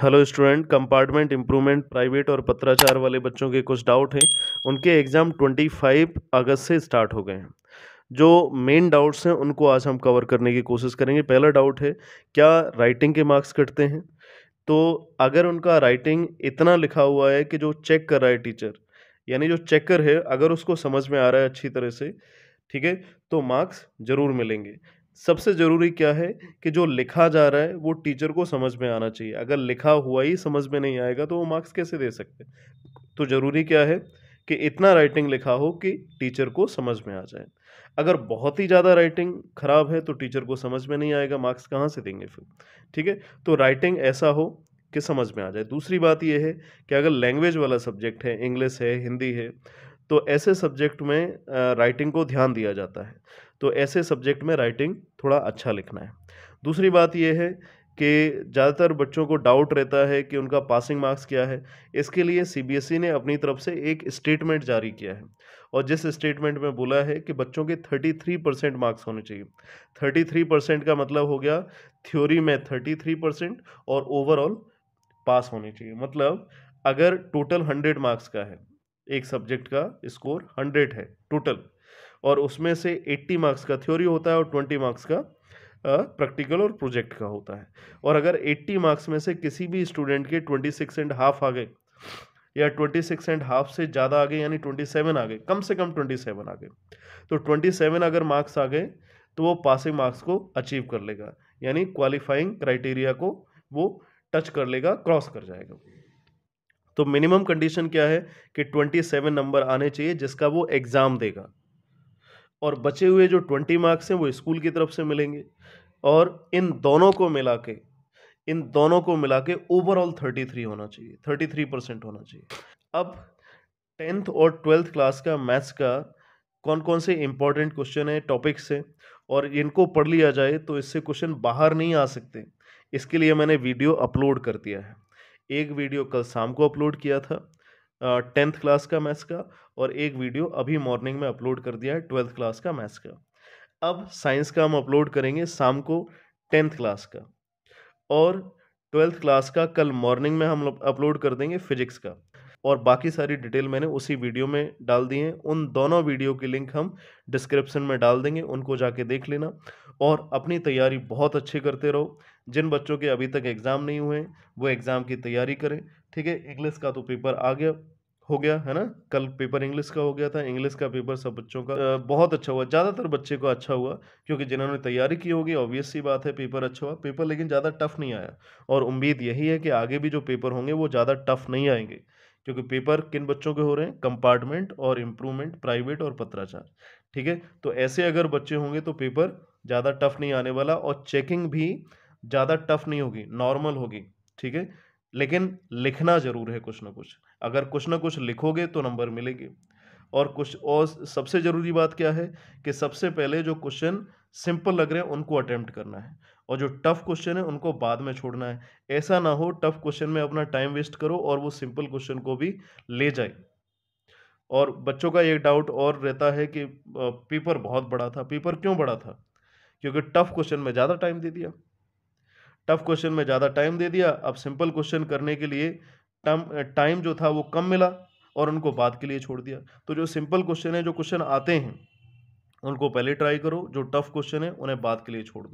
hello student compartment improvement private और पत्राचार वाले बच्चों के कुछ डाउट हैं उनके एग्ज़ाम 25 अगस्त से स्टार्ट हो गए हैं जो मेन डाउट्स हैं उनको आज हम कवर करने की कोशिश करेंगे पहला डाउट है क्या राइटिंग के मार्क्स कटते हैं तो अगर उनका राइटिंग इतना लिखा हुआ है कि जो चेक कर रहा है टीचर यानी जो चेकर है अगर उसको समझ में आ रहा है अच्छी तरह से ठीक है तो मार्क्स ज़रूर मिलेंगे सबसे ज़रूरी क्या है कि जो लिखा जा रहा है वो टीचर को समझ में आना चाहिए अगर लिखा हुआ ही समझ में नहीं आएगा तो वो मार्क्स कैसे दे सकते तो ज़रूरी क्या है कि इतना राइटिंग लिखा हो कि टीचर को समझ में आ जाए अगर बहुत ही ज़्यादा राइटिंग ख़राब है तो टीचर को समझ में नहीं आएगा मार्क्स कहाँ से देंगे फिर ठीक है तो राइटिंग ऐसा हो कि समझ में आ जाए दूसरी बात यह है कि अगर लैंग्वेज वाला सब्जेक्ट है इंग्लिश है हिंदी है तो ऐसे सब्जेक्ट में राइटिंग को ध्यान दिया जाता है तो ऐसे सब्जेक्ट में राइटिंग थोड़ा अच्छा लिखना है दूसरी बात यह है कि ज़्यादातर बच्चों को डाउट रहता है कि उनका पासिंग मार्क्स क्या है इसके लिए सीबीएसई e ने अपनी तरफ से एक स्टेटमेंट जारी किया है और जिस स्टेटमेंट में बोला है कि बच्चों के 33 परसेंट मार्क्स होने चाहिए 33 परसेंट का मतलब हो गया थ्योरी में 33 परसेंट और ओवरऑल पास होने चाहिए मतलब अगर टोटल हंड्रेड मार्क्स का है एक सब्जेक्ट का स्कोर हंड्रेड है टोटल और उसमें से 80 मार्क्स का थ्योरी होता है और 20 मार्क्स का प्रैक्टिकल और प्रोजेक्ट का होता है और अगर 80 मार्क्स में से किसी भी स्टूडेंट के 26 एंड हाफ आ गए या 26 एंड हाफ से ज़्यादा आ गए यानी 27 आ गए कम से कम 27 आ गए तो 27 अगर मार्क्स आ गए तो वो पासिंग मार्क्स को अचीव कर लेगा यानी क्वालिफाइंग क्राइटेरिया को वो टच कर लेगा क्रॉस कर जाएगा तो मिनिमम कंडीशन क्या है कि 27 नंबर आने चाहिए जिसका वो एग्ज़ाम देगा और बचे हुए जो ट्वेंटी मार्क्स हैं वो स्कूल की तरफ से मिलेंगे और इन दोनों को मिला के इन दोनों को मिला के ओवरऑल थर्टी थ्री होना चाहिए थर्टी थ्री परसेंट होना चाहिए अब टेंथ और ट्वेल्थ क्लास का मैथ्स का कौन कौन से इम्पॉर्टेंट क्वेश्चन है टॉपिक्स हैं और इनको पढ़ लिया जाए तो इससे क्वेश्चन बाहर नहीं आ सकते इसके लिए मैंने वीडियो अपलोड कर दिया है एक वीडियो कल शाम को अपलोड किया था टेंथ क्लास का मैथ्स का और एक वीडियो अभी मॉर्निंग में अपलोड कर दिया है ट्वेल्थ क्लास का मैथ्स का अब साइंस का हम अपलोड करेंगे शाम को टेंथ क्लास का और ट्वेल्थ क्लास का कल मॉर्निंग में हम अपलोड कर देंगे फिजिक्स का और बाकी सारी डिटेल मैंने उसी वीडियो में डाल दी हैं उन दोनों वीडियो की लिंक हम डिस्क्रिप्शन में डाल देंगे उनको जाके देख लेना और अपनी तैयारी बहुत अच्छी करते रहो जिन बच्चों के अभी तक एग्ज़ाम नहीं हुए वो एग्ज़ाम की तैयारी करें ठीक है इंग्लिश का तो पेपर आ गया हो गया है ना कल पेपर इंग्लिश का हो गया था इंग्लिश का पेपर सब बच्चों का बहुत अच्छा हुआ ज़्यादातर बच्चे को अच्छा हुआ क्योंकि जिन्होंने तैयारी की होगी ऑब्वियस सी बात है पेपर अच्छा हुआ पेपर लेकिन ज़्यादा टफ नहीं आया और उम्मीद यही है कि आगे भी जो पेपर होंगे वो ज़्यादा टफ नहीं आएंगे क्योंकि पेपर किन बच्चों के हो रहे हैं कंपार्टमेंट और इम्प्रूवमेंट प्राइवेट और पत्राचार ठीक है तो ऐसे अगर बच्चे होंगे तो पेपर ज़्यादा टफ नहीं आने वाला और चेकिंग भी ज़्यादा टफ नहीं होगी नॉर्मल होगी ठीक है लेकिन लिखना ज़रूर है कुछ ना कुछ अगर कुछ ना कुछ लिखोगे तो नंबर मिलेंगे और कुछ और सबसे ज़रूरी बात क्या है कि सबसे पहले जो क्वेश्चन सिंपल लग रहे हैं उनको अटैम्प्ट करना है और जो टफ़ क्वेश्चन है उनको बाद में छोड़ना है ऐसा ना हो टफ़ क्वेश्चन में अपना टाइम वेस्ट करो और वो सिंपल क्वेश्चन को भी ले जाए और बच्चों का एक डाउट और रहता है कि पेपर बहुत बड़ा था पेपर क्यों बड़ा था क्योंकि टफ़ क्वेश्चन में ज़्यादा टाइम दे दिया टफ क्वेश्चन में ज़्यादा टाइम दे दिया अब सिंपल क्वेश्चन करने के लिए टाइम टाइम जो था वो कम मिला और उनको बाद के लिए छोड़ दिया तो जो सिंपल क्वेश्चन है जो क्वेश्चन आते हैं उनको पहले ट्राई करो जो टफ क्वेश्चन है उन्हें बाद के लिए छोड़ दो